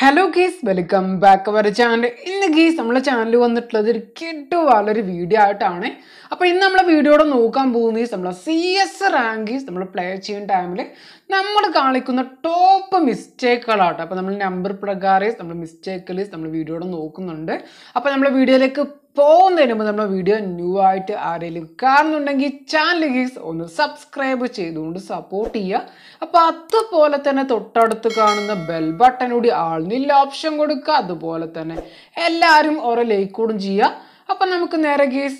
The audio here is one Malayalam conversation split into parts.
hello guys welcome back our channel ഇന്ന് ഗീസ് നമ്മളെ ചാനൽ വന്നിട്ടുള്ളത് ഒരു കിട്ടു വളരെ വീഡിയോ ആയിട്ടാണ് അപ്പോൾ ഇന്ന് നമ്മളെ വീഡിയോടെ നോക്കാൻ പോകുന്ന ഗീസ് നമ്മളെ സി എസ് റാങ്കീസ് നമ്മൾ പ്ലേ ചെയ്യുന്ന ടൈമിൽ നമ്മൾ കാണിക്കുന്ന ടോപ്പ് മിസ്റ്റേക്കുകളാട്ടോ അപ്പോൾ നമ്മൾ നമ്പർ പ്രകാരം നമ്മൾ മിസ്റ്റേക്കിൽ നമ്മൾ വീഡിയോടെ നോക്കുന്നുണ്ട് അപ്പോൾ നമ്മളെ വീഡിയോയിലേക്ക് പോകുന്നതിന് മുമ്പ് നമ്മുടെ വീഡിയോ ന്യൂ ആയിട്ട് ആരെങ്കിലും കാണുന്നുണ്ടെങ്കിൽ ചാനൽ ഗീസ് ഒന്ന് സബ്സ്ക്രൈബ് ചെയ്തുകൊണ്ട് സപ്പോർട്ട് ചെയ്യുക അപ്പോൾ അതുപോലെ തന്നെ തൊട്ടടുത്ത് കാണുന്ന ബെൽ ബട്ടൺ കൂടി ആളുന്നില്ല ഓപ്ഷൻ കൊടുക്കുക അതുപോലെ തന്നെ എല്ലാവരും ഓരോ ലൈക്കോടും ചെയ്യുക അപ്പം നമുക്ക് നേരെ ഗീസ്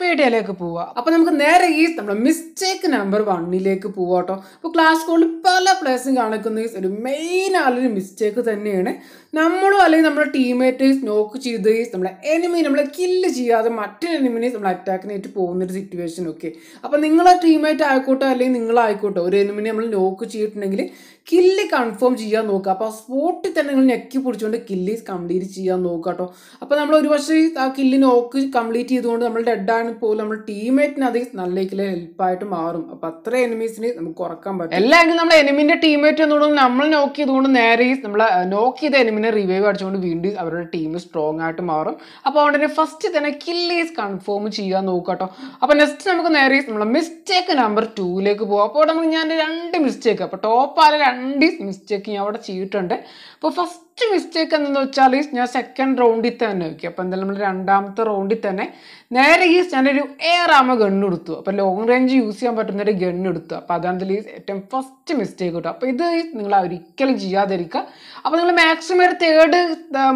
പേടിയാലേക്ക് പോവുക അപ്പൊ നമുക്ക് നേരെ ഈ നമ്മുടെ മിസ്റ്റേക്ക് നമ്പർ വണ്ണിലേക്ക് പോവുക കേട്ടോ അപ്പോൾ ക്ലാസ് കോളിൽ പല പ്ലേസും കാണിക്കുന്ന ഒരു മെയിൻ ആളൊരു മിസ്റ്റേക്ക് തന്നെയാണ് നമ്മളും അല്ലെങ്കിൽ നമ്മുടെ ടീംമേറ്റേഴ്സ് നോക്ക് ചെയ്ത് നമ്മുടെ എനിമി നമ്മളെ കില്ല് ചെയ്യാതെ മറ്റൊരു എനിമിനെ നമ്മൾ അറ്റാക്കിനായിട്ട് പോകുന്നൊരു സിറ്റുവേഷൻ ഒക്കെ അപ്പൊ നിങ്ങളെ ടീംമേറ്റ് ആയിക്കോട്ടെ അല്ലെങ്കിൽ നിങ്ങളായിക്കോട്ടെ ഒരു എനിമിനെ നമ്മൾ നോക്ക് ചെയ്തിട്ടുണ്ടെങ്കിൽ കില്ല് കൺഫേം ചെയ്യാൻ നോക്കുക അപ്പോൾ സ്പോട്ടിൽ തന്നെ നിങ്ങൾ ഞെക്കി പിടിച്ചുകൊണ്ട് കില്ല് കംപ്ലീറ്റ് ചെയ്യാൻ നോക്കുക കേട്ടോ അപ്പൊ നമ്മൾ ഒരു പക്ഷേ ആ കില്ല് നോക്ക് കംപ്ലീറ്റ് ചെയ്തുകൊണ്ട് നമ്മൾ ഡെഡ് ആണ് പോലും നമ്മൾ ടീംമേറ്റിന് അത് നല്ല ഹെൽപ്പായിട്ട് മാറും അപ്പൊ അത്ര എനിമീസിന് നമുക്ക് കുറക്കാൻ പറ്റും എല്ലാവരും നമ്മുടെ എനിമിന്റെ ടീമേറ്റ് എന്നോട് നമ്മൾ നോക്ക് ചെയ്തുകൊണ്ട് നേരെ നമ്മൾ നോക്ക് ചെയ്ത എനിമിനെ റിവൈവ് അടിച്ചുകൊണ്ട് വീണ്ടും അവരുടെ ടീം സ്ട്രോങ് ആയിട്ട് മാറും അപ്പൊ അതുകൊണ്ട് തന്നെ ഫസ്റ്റ് തന്നെ കില്ലേസ് കൺഫേം ചെയ്യാൻ നോക്കാട്ടോ അപ്പൊ നെക്സ്റ്റ് നമുക്ക് നേരെ നമ്മളെ മിസ്റ്റേക്ക് നമ്പർ ടൂയിലേക്ക് പോകും അപ്പോൾ നമ്മൾ ഞാൻ രണ്ട് മിസ്റ്റേക്ക് അപ്പൊ ടോപ്പ് ആയ രണ്ട് മിസ്റ്റേക്ക് ഞാൻ അവിടെ ചെയ്തിട്ടുണ്ട് അപ്പൊ ഫസ്റ്റ് ഫസ്റ്റ് മിസ്റ്റേക്ക് എന്താണെന്ന് വെച്ചാൽ ഞാൻ സെക്കൻഡ് റൗണ്ടിൽ തന്നെ നോക്കി അപ്പോൾ എന്തായാലും നമ്മൾ രണ്ടാമത്തെ റൗണ്ടിൽ തന്നെ നേരെ ഈ ഞാനൊരു ഏറാമ ഗണ്ണ് എടുത്തു അപ്പോൾ ലോങ് റേഞ്ച് യൂസ് ചെയ്യാൻ പറ്റുന്നൊരു ഒരു ഗണ്ണ് എടുത്തു അപ്പോൾ അതാണ് ഈ ഏറ്റവും ഫസ്റ്റ് മിസ്റ്റേക്ക് കിട്ടും അപ്പോൾ ഇത് നിങ്ങൾ ഒരിക്കലും ചെയ്യാതിരിക്കുക അപ്പോൾ നിങ്ങൾ മാക്സിമം ഒരു തേർഡ്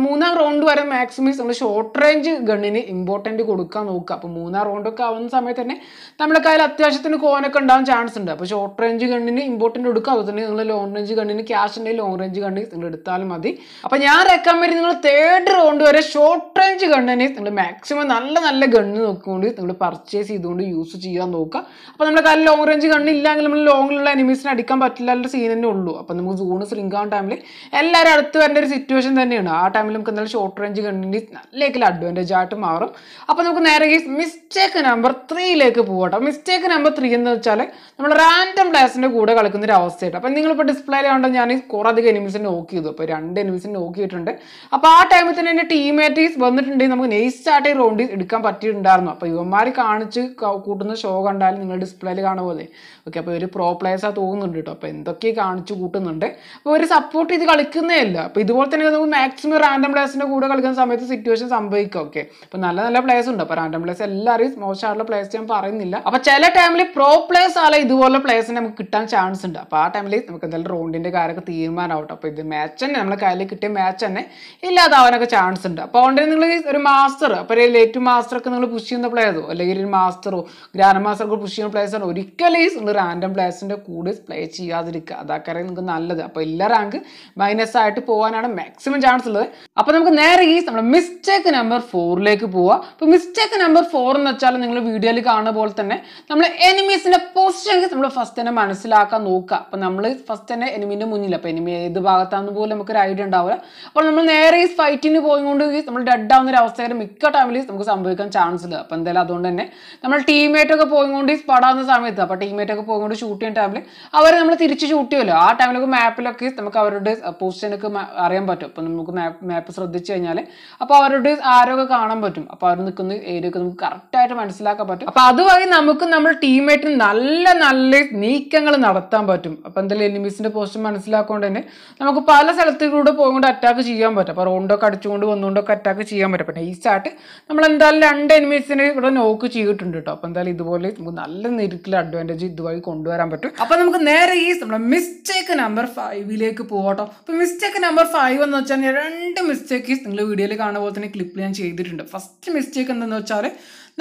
മൂന്നാം റൗണ്ട് വരെ മാക്സിമം നമ്മൾ ഷോർട്ട് റേഞ്ച് ഗണ്ണിന് ഇമ്പോർട്ടൻറ്റ് കൊടുക്കാൻ നോക്കുക അപ്പോൾ മൂന്നാം റൗണ്ടൊക്കെ ആവുന്ന സമയത്ത് തന്നെ നമ്മുടെ കയ്യിൽ അത്യാവശ്യത്തിന് കോനൊക്കെ ഉണ്ടാകാൻ ചാൻസ് ഉണ്ട് അപ്പോൾ ഷോർട്ട് റേഞ്ച് ഗണ്ണിന് ഇമ്പോർട്ടൻറ്റ് കൊടുക്കുക അതുപോലെ തന്നെ നിങ്ങൾ ലോങ് റേഞ്ച് ഗണ്ണിന് ക്യാഷ് ഉണ്ടെങ്കിൽ ലോങ് റേഞ്ച് ഗണ്ണിന് നിങ്ങൾ എടുത്താലും മതി അപ്പോൾ ഞാൻ റെക്കമെൻഡ് നിങ്ങൾ തേർഡ് റൗണ്ട് വരെ ഷോർട്ട് റേഞ്ച് ഗണ്ണിനെ നിങ്ങൾ മാക്സിമം നല്ല നല്ല ഗണ്ണ് നോക്കിക്കൊണ്ട് നിങ്ങൾ പർച്ചേസ് ചെയ്തുകൊണ്ട് യൂസ് ചെയ്യാൻ നോക്കുക അപ്പോൾ നമ്മുടെ കാലം ലോങ് റേഞ്ച് ഗണ്ണ് ഇല്ലെങ്കിൽ നമ്മൾ ലോങ്ങിലുള്ള എനിമീസിനെ അടിക്കാൻ പറ്റില്ല സീൻ തന്നെ ഉള്ളൂ അപ്പോൾ നമുക്ക് സൂണ് സ്ലിങ്കാവുന്ന ടൈമിൽ എല്ലാവരും അടുത്ത് വരേണ്ട ഒരു സിറ്റുവേഷൻ തന്നെയാണ് ആ ടൈമിൽ നമുക്ക് എന്തായാലും ഷോർട്ട് റേഞ്ച് ഗണ്ണിൻ്റെ നല്ലേക്കിൽ അഡ്വാൻറ്റേജ് ആയിട്ട് മാറും അപ്പോൾ നമുക്ക് നേരെ മിസ്റ്റേക്ക് നമ്പർ ത്രീയിലേക്ക് പോകട്ടോ മിസ്റ്റേക്ക് നമ്പർ ത്രീ എന്ന് വെച്ചാൽ നമ്മൾ റാൻഡം പ്ലേസിൻ്റെ കൂടെ കളിക്കുന്ന ഒരു അവസ്ഥയാണ് അപ്പോൾ നിങ്ങളിപ്പോ ഡിസ്പ്ലേ ആയതുകൊണ്ട് ഞാൻ കുറേ അധികം എനിമീസിനെ നോക്കിയത് ചെയ്തു രണ്ട് എനിമീസ് റോണ്ടീസിന് നോക്കിയിട്ടുണ്ട് അപ്പോൾ ആ ടൈമിൽ തന്നെ എൻ്റെ ടീമേറ്റീസ് വന്നിട്ടുണ്ടെങ്കിൽ നമുക്ക് നെയ്സ്റ്റ് ആയിട്ട് റോണ്ടീസ് എടുക്കാൻ പറ്റിയിട്ടുണ്ടായിരുന്നു അപ്പോൾ യുവന്മാർ കാണിച്ച് കൂട്ടുന്ന ഷോ കണ്ടാൽ നിങ്ങൾ ഡിസ്പ്ലേയിൽ കാണുക പോലെ ഓക്കെ അപ്പോൾ ഒരു പ്രോ പ്ലേയേഴ്സാണ് തോന്നുന്നുണ്ട് കേട്ടോ അപ്പോൾ എന്തൊക്കെ കാണിച്ച് കൂട്ടുന്നുണ്ട് അപ്പോൾ ഒരു സപ്പോർട്ട് ഇത് കളിക്കുന്നേ അല്ല അപ്പോൾ ഇതുപോലെ തന്നെ നമുക്ക് മാക്സിമം റാൻഡം പ്ലേസിൻ്റെ കൂടെ കളിക്കുന്ന സമയത്ത് സിറ്റുവേഷൻ സംഭവിക്കുക ഓക്കെ അപ്പോൾ നല്ല നല്ല പ്ലേയേഴ്സ് ഉണ്ട് അപ്പോൾ റാൻഡം പ്ലേസ് എല്ലാവരും മോശമായിട്ടുള്ള പ്ലേസ് ഞാൻ പറയുന്നില്ല അപ്പോൾ ചില ടൈമിൽ പ്രോ പ്ലേയേഴ്സ് ആളെ ഇതുപോലെ പ്ലേയേഴ്സിനെ നമുക്ക് കിട്ടാൻ ചാൻസ് ഉണ്ട് അപ്പോൾ ആ ടൈമിൽ നമുക്ക് എന്തായാലും റൗണ്ടിൻ്റെ കാര്യമൊക്കെ തീരുമാനമാവട്ടെ അപ്പോൾ ഇത് മാച്ച് തന്നെ നമ്മളെ കയ്യിൽ കിട്ടിയ മാച്ച് തന്നെ ഇല്ലാതാവാനൊക്കെ ചാൻസ് ഉണ്ട് അപ്പോൾ അതുകൊണ്ട് നിങ്ങൾ ഒരു മാസ്റ്റർ അപ്പോൾ ഒരു ലേറ്റ് മാസ്റ്ററൊക്കെ നിങ്ങൾ പുഷ് ചെയ്യുന്ന പ്ലെയറോ അല്ലെങ്കിൽ ഒരു മാസ്റ്ററോ ഗ്രാൻഡ് മാസ്റ്ററൊക്കെ പുഷ് ചെയ്യുന്ന ആണ് ഒരിക്കലും നിങ്ങൾ റാൻഡം പ്ലേയേഴ്സിൻ്റെ കൂടെ പ്ലേ ചെയ്യാതിരിക്കുക അതാക്കാരെ നിങ്ങൾക്ക് നല്ലത് അപ്പോൾ എല്ലാ റാങ്ക് മൈനസ് ആയിട്ട് പോകാനാണ് മാക്സിമം ചാൻസ് ഉള്ളത് അപ്പോൾ നമുക്ക് നേരെ ഈ നമ്മുടെ മിസ്റ്റേക്ക് നമ്പർ ഫോറിലേക്ക് പോവുക അപ്പോൾ മിസ്റ്റേക്ക് നമ്പർ ഫോർ എന്ന് വെച്ചാൽ നിങ്ങൾ വീഡിയോയിൽ കാണുന്ന പോലെ തന്നെ നമ്മൾ എനിമീസിൻ്റെ പൊസിഷൻ നമ്മൾ ഫസ്റ്റ് തന്നെ മനസ്സിലാക്കാൻ നോക്കുക അപ്പോൾ നമ്മൾ ഫസ്റ്റ് തന്നെ എനിമീൻ്റെ മുന്നിൽ അപ്പോൾ എനിമി ഏത് ഭാഗത്താണെന്ന് പോലും നമുക്കൊരു ഐഡിയ ഉണ്ടാവും ഉണ്ടാവില്ല അപ്പോൾ നമ്മൾ നേരെ ഈ ഫൈറ്റിന് പോയിക്കൊണ്ട് നമ്മൾ ഡെഡ് ആവുന്ന ഒരു അവസ്ഥയിൽ മിക്ക ടൈമിൽ നമുക്ക് സംഭവിക്കാൻ ചാൻസ് ഇല്ല അപ്പോൾ എന്തായാലും അതുകൊണ്ട് തന്നെ നമ്മൾ ടീമേറ്റൊക്കെ പോയിക്കൊണ്ട് ഈ പടാവുന്ന സമയത്ത് അപ്പോൾ ഒക്കെ പോയിക്കൊണ്ട് ഷൂട്ട് ചെയ്യുന്ന ടൈമിൽ അവരെ നമ്മൾ തിരിച്ച് ഷൂട്ട് ചെയ്യുമല്ലോ ആ ടൈമിലൊക്കെ മാപ്പിലൊക്കെ നമുക്ക് അവരുടെ പൊസിഷനൊക്കെ അറിയാൻ പറ്റും അപ്പോൾ നമുക്ക് മാപ്പ് ശ്രദ്ധിച്ചു കഴിഞ്ഞാൽ അപ്പോൾ അവരുടെ ആരോഗ്യം കാണാൻ പറ്റും അപ്പോൾ അവർ നിൽക്കുന്ന ഏരിയ ഒക്കെ നമുക്ക് കറക്റ്റായിട്ട് മനസ്സിലാക്കാൻ പറ്റും അപ്പോൾ അതുവഴി നമുക്ക് നമ്മൾ ടീമേറ്റിന് നല്ല നല്ല നീക്കങ്ങൾ നടത്താൻ പറ്റും അപ്പോൾ എന്തായാലും എനിമീസിൻ്റെ പോസ്റ്റ് മനസ്സിലാക്കൊണ്ട് തന്നെ നമുക്ക് പല സ്ഥലത്തിലൂടെ കൊണ്ട് അറ്റാക്ക് ചെയ്യാൻ പറ്റും അപ്പോൾ റൗണ്ടൊക്കെ അടിച്ചുകൊണ്ട് വന്നുകൊണ്ടൊക്കെ അറ്റാക്ക് ചെയ്യാൻ പറ്റും പിന്നെ ഈ സ്റ്റാർട്ട് നമ്മൾ എന്തായാലും രണ്ട് എനിമീസിനെ ഇവിടെ നോക്ക് ചെയ്തിട്ടുണ്ട് കേട്ടോ അപ്പോൾ എന്തായാലും ഇതുപോലെ നല്ല നിരക്കിൽ അഡ്വാൻറ്റേജ് ഇതുവഴി കൊണ്ടുവരാൻ പറ്റും അപ്പോൾ നമുക്ക് നേരെ ഈ നമ്മുടെ മിസ്റ്റേക്ക് നമ്പർ ഫൈവിലേക്ക് പോകട്ടോ അപ്പോൾ മിസ്റ്റേക്ക് നമ്പർ ഫൈവ് എന്ന് വെച്ചാൽ രണ്ട് മിസ്റ്റേക്ക് നിങ്ങൾ വീഡിയോയിൽ കാണുന്ന പോലെ തന്നെ ക്ലിപ്പ് ഞാൻ ചെയ്തിട്ടുണ്ട് ഫസ്റ്റ് മിസ്റ്റേക്ക് എന്താണെന്ന് വെച്ചാൽ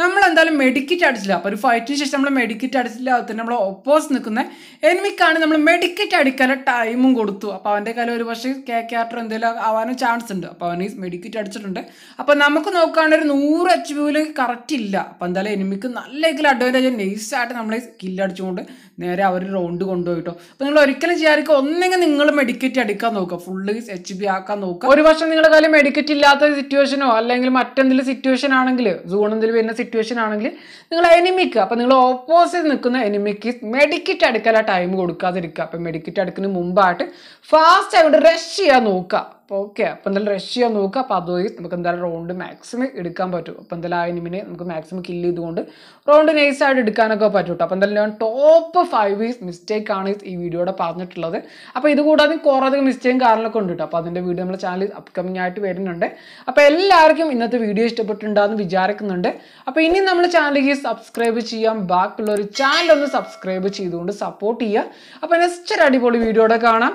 നമ്മൾ എന്തായാലും മെഡിക്കറ്റ് അടിച്ചില്ല അപ്പോൾ ഒരു ഫൈറ്റിന് ശേഷം നമ്മൾ മെഡിക്കറ്റ് അടിച്ചില്ല അത് തന്നെ നമ്മൾ ഒപ്പോസ് നിൽക്കുന്ന എനിമിക്കാണ് നമ്മൾ മെഡിക്കറ്റ് അടിക്കാനുള്ള ടൈമും കൊടുത്തു അപ്പോൾ അവൻ്റെ കാലം ഒരു പക്ഷേ കെ കെ ആർട്ടർ എന്തെങ്കിലും ആവാനും ചാൻസ് ഉണ്ട് അപ്പോൾ അവന് മെഡിക്കറ്റ് അടിച്ചിട്ടുണ്ട് അപ്പോൾ നമുക്ക് നോക്കുകയാണെങ്കിൽ ഒരു നൂറ് എച്ച് വിയിൽ കറക്റ്റ് ഇല്ല അപ്പോൾ എന്തായാലും എനിമിക്ക് നല്ല ഇതിൽ അഡ്വാൻറ്റേജ് നമ്മൾ നമ്മളെ കില്ലടിച്ചുകൊണ്ട് നേരെ അവർ റൗണ്ട് കൊണ്ടുപോയിട്ടോ അപ്പോൾ നിങ്ങൾ ഒരിക്കലും ചെയ്യാതിരിക്കുക ഒന്നെങ്കിൽ നിങ്ങൾ മെഡിക്കറ്റ് അടിക്കാൻ നോക്കുക ഫുള്ള് എച്ച് ബി ആക്കാൻ നോക്കുക ഒരു പക്ഷേ നിങ്ങളുടെ കാലം മെഡിക്കറ്റ് ഇല്ലാത്ത സിറ്റുവേഷനോ അല്ലെങ്കിൽ മറ്റെന്തെങ്കിലും സിറ്റുവേഷൻ ആണെങ്കിൽ സൂൺ എന്തെങ്കിലും വരുന്ന സിറ്റുവേഷൻ ആണെങ്കിൽ നിങ്ങൾ എനിമിക്ക് അപ്പോൾ നിങ്ങൾ ഓപ്പോസിറ്റ് നിൽക്കുന്ന എനിമിക്ക് മെഡിക്കിറ്റ് എടുക്കല ടൈം കൊടുക്കാതിരിക്കുക അപ്പോൾ മെഡിക്കിറ്റ് അടുക്കുന്നതിന് മുമ്പായിട്ട് ഫാസ്റ്റ് ആയിട്ട് റഷ് ചെയ്യാൻ നോക്കുക അപ്പോൾ ഓക്കെ അപ്പോൾ എന്തായാലും റഷ് ചെയ്യാൻ നോക്കുക അപ്പോൾ അതുവഴി നമുക്ക് എന്തായാലും റൗണ്ട് മാക്സിമം എടുക്കാൻ പറ്റും അപ്പോൾ എന്തായാലും ആ എനിമിനെ നമുക്ക് മാക്സിമം കില്ല് ചെയ്തുകൊണ്ട് റൗണ്ട് നൈസ് ആയിട്ട് എടുക്കാനൊക്കെ പറ്റും കേട്ടോ അപ്പോൾ എന്തായാലും ഞാൻ ടോപ്പ് ഫൈവ് ഈസ് മിസ്റ്റേക്ക് ആണ് ഈ വീഡിയോയുടെ പറഞ്ഞിട്ടുള്ളത് അപ്പോൾ ഇതുകൂടാതെ കുറേ മിസ്റ്റേക്കും കാരണമൊക്കെ ഉണ്ട് കേട്ടോ അപ്പോൾ അതിൻ്റെ വീഡിയോ നമ്മുടെ ചാനൽ അപ്കമിംഗ് ആയിട്ട് വരുന്നുണ്ട് അപ്പോൾ എല്ലാവർക്കും ഇന്നത്തെ വീഡിയോ ഇഷ്ടപ്പെട്ടിട്ടുണ്ടാകുമെന്ന് വിചാരിക്കുന്നുണ്ട് അപ്പോൾ ഇനി നമ്മുടെ ചാനലിലേക്ക് സബ്സ്ക്രൈബ് ചെയ്യാം ബാക്കിയുള്ളൊരു ചാനൽ ഒന്ന് സബ്സ്ക്രൈബ് ചെയ്തുകൊണ്ട് സപ്പോർട്ട് ചെയ്യുക അപ്പോൾ നെക്സ്റ്റ് ഒരു അടിപൊളി വീഡിയോയുടെ കാണാം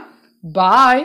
ബായ്